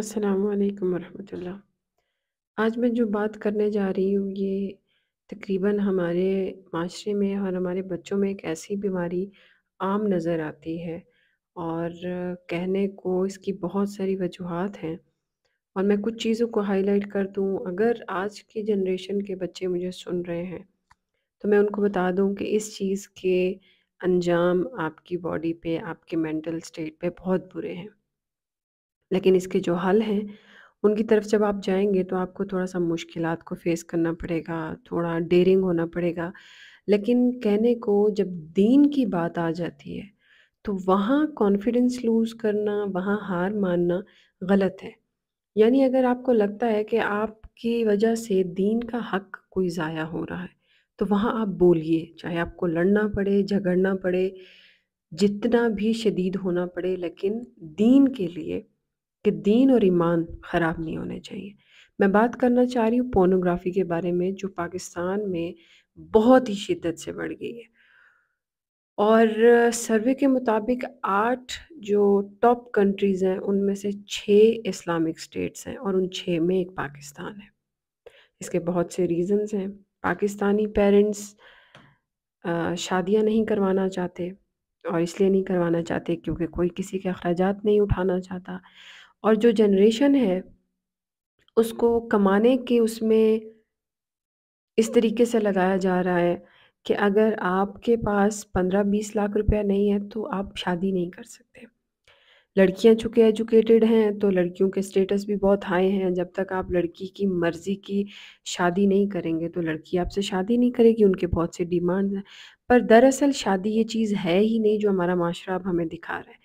असलकम वरहमतुल्लाह आज मैं जो बात करने जा रही हूँ ये तकरीबन हमारे माशरे में और हमारे बच्चों में एक ऐसी बीमारी आम नज़र आती है और कहने को इसकी बहुत सारी वजूहत हैं और मैं कुछ चीज़ों को हाईलाइट कर दूँ अगर आज की जनरेशन के बच्चे मुझे सुन रहे हैं तो मैं उनको बता दूँ कि इस चीज़ के अंजाम आपकी बॉडी पे आपके मेंटल स्टेट पे बहुत बुरे हैं लेकिन इसके जो हल हैं उनकी तरफ जब आप जाएंगे तो आपको थोड़ा सा मुश्किल को फेस करना पड़ेगा थोड़ा डेरिंग होना पड़ेगा लेकिन कहने को जब दीन की बात आ जाती है तो वहाँ कॉन्फिडेंस लूज़ करना वहाँ हार मानना गलत है यानी अगर आपको लगता है कि आपकी वजह से दीन का हक कोई ज़ाया हो रहा है तो वहाँ आप बोलिए चाहे आपको लड़ना पड़े झगड़ना पड़े जितना भी शदीद होना पड़े लेकिन दीन के लिए कि दीन और ईमान ख़राब नहीं होने चाहिए मैं बात करना चाह रही हूँ पोर्नोग्राफी के बारे में जो पाकिस्तान में बहुत ही शिद्दत से बढ़ गई है और सर्वे के मुताबिक आठ जो टॉप कंट्रीज़ हैं उनमें से छः इस्लामिक स्टेट्स हैं और उन छः में एक पाकिस्तान है इसके बहुत से रीज़न्स हैं पाकिस्तानी पेरेंट्स शादियां नहीं करवाना चाहते और इसलिए नहीं करवाना चाहते क्योंकि कोई किसी के अखराज नहीं उठाना चाहता और जो जनरेशन है उसको कमाने के उसमें इस तरीके से लगाया जा रहा है कि अगर आपके पास पंद्रह बीस लाख रुपया नहीं है तो आप शादी नहीं कर सकते लड़कियां चूँकि एजुकेटेड हैं तो लड़कियों के स्टेटस भी बहुत हाई हैं जब तक आप लड़की की मर्ज़ी की शादी नहीं करेंगे तो लड़की आपसे शादी नहीं करेगी उनके बहुत से डिमांड हैं पर दरअसल शादी ये चीज़ है ही नहीं जो हमारा माशरा अब हमें दिखा रहा है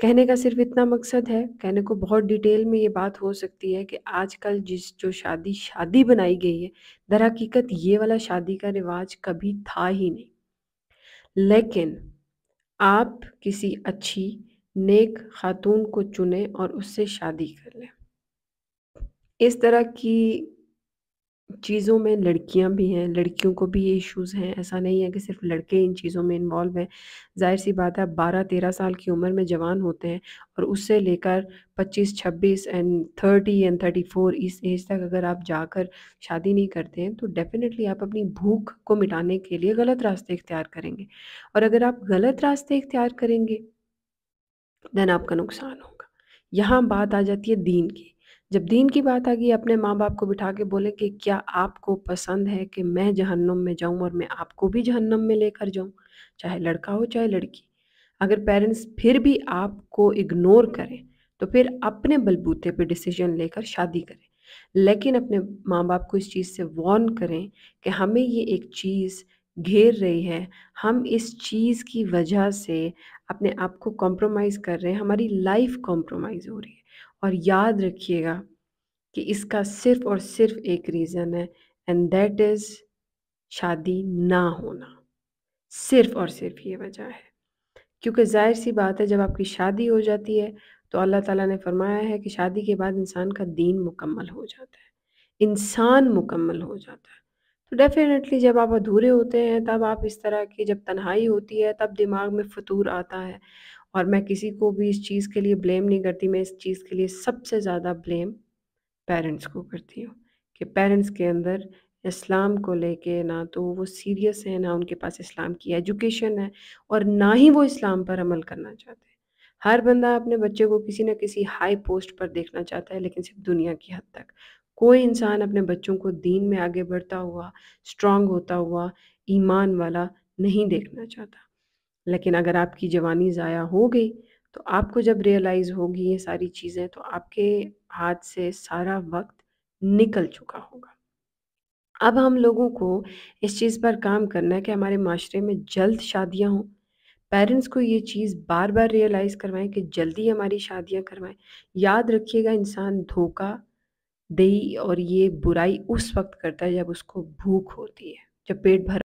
कहने का सिर्फ इतना मकसद है कहने को बहुत डिटेल में ये बात हो सकती है कि आजकल जिस जो शादी शादी बनाई गई है दरहकीकत ये वाला शादी का रिवाज कभी था ही नहीं लेकिन आप किसी अच्छी नेक खातून को चुने और उससे शादी कर लें इस तरह की चीज़ों में लड़कियां भी हैं लड़कियों को भी ये इश्यूज़ हैं ऐसा नहीं है कि सिर्फ लड़के इन चीज़ों में इन्वॉल्व हैं जाहिर सी बात है बारह तेरह साल की उम्र में जवान होते हैं और उससे लेकर पच्चीस छब्बीस and thirty and thirty four इस एज तक अगर आप जाकर शादी नहीं करते हैं तो डेफ़िनेटली आप अपनी भूख को मिटाने के लिए गलत रास्ते इख्तियार करेंगे और अगर आप गलत रास्ते इख्तियार करेंगे देन आपका नुकसान होगा यहाँ बात आ जाती है दीन की जब दीन की बात आ गई अपने माँ बाप को बिठा के बोले कि क्या आपको पसंद है कि मैं जहन्नम में जाऊँ और मैं आपको भी जहन्नम में लेकर जाऊँ चाहे लड़का हो चाहे लड़की अगर पेरेंट्स फिर भी आपको इग्नोर करें तो फिर अपने बलबूते पे डिसीजन लेकर शादी करें लेकिन अपने माँ बाप को इस चीज़ से वॉर्न करें कि हमें ये एक चीज़ घेर रही है हम इस चीज़ की वजह से अपने आप को कॉम्प्रोमाइज़ कर रहे हैं हमारी लाइफ कॉम्प्रोमाइज़ हो रही है और याद रखिएगा कि इसका सिर्फ और सिर्फ एक रीज़न है एंड दैट इज़ शादी ना होना सिर्फ और सिर्फ ये वजह है क्योंकि जाहिर सी बात है जब आपकी शादी हो जाती है तो अल्लाह ताला ने फरमाया है कि शादी के बाद इंसान का दीन मुकम्मल हो जाता है इंसान मुकम्मल हो जाता है तो डेफिनेटली जब आप अधूरे होते हैं तब आप इस तरह की जब तन्हाई होती है तब दिमाग में फतूर आता है और मैं किसी को भी इस चीज़ के लिए ब्लेम नहीं करती मैं इस चीज़ के लिए सबसे ज़्यादा ब्लेम पेरेंट्स को करती हूँ कि पेरेंट्स के अंदर इस्लाम को लेके ना तो वो सीरियस है ना उनके पास इस्लाम की एजुकेशन है और ना ही वो इस्लाम पर अमल करना चाहते हैं हर बंदा अपने बच्चे को किसी न किसी हाई पोस्ट पर देखना चाहता है लेकिन सिर्फ दुनिया की हद तक कोई इंसान अपने बच्चों को दीन में आगे बढ़ता हुआ स्ट्रांग होता हुआ ईमान वाला नहीं देखना चाहता लेकिन अगर आपकी जवानी ज़ाया हो गई तो आपको जब रियलाइज़ होगी ये सारी चीज़ें तो आपके हाथ से सारा वक्त निकल चुका होगा अब हम लोगों को इस चीज़ पर काम करना है कि हमारे माशरे में जल्द शादियाँ हों पेरेंट्स को ये चीज़ बार बार रियलाइज़ करवाएं कि जल्दी हमारी शादियाँ करवाएं याद रखिएगा इंसान धोखा दई और ये बुराई उस वक्त करता है जब उसको भूख होती है जब पेट भर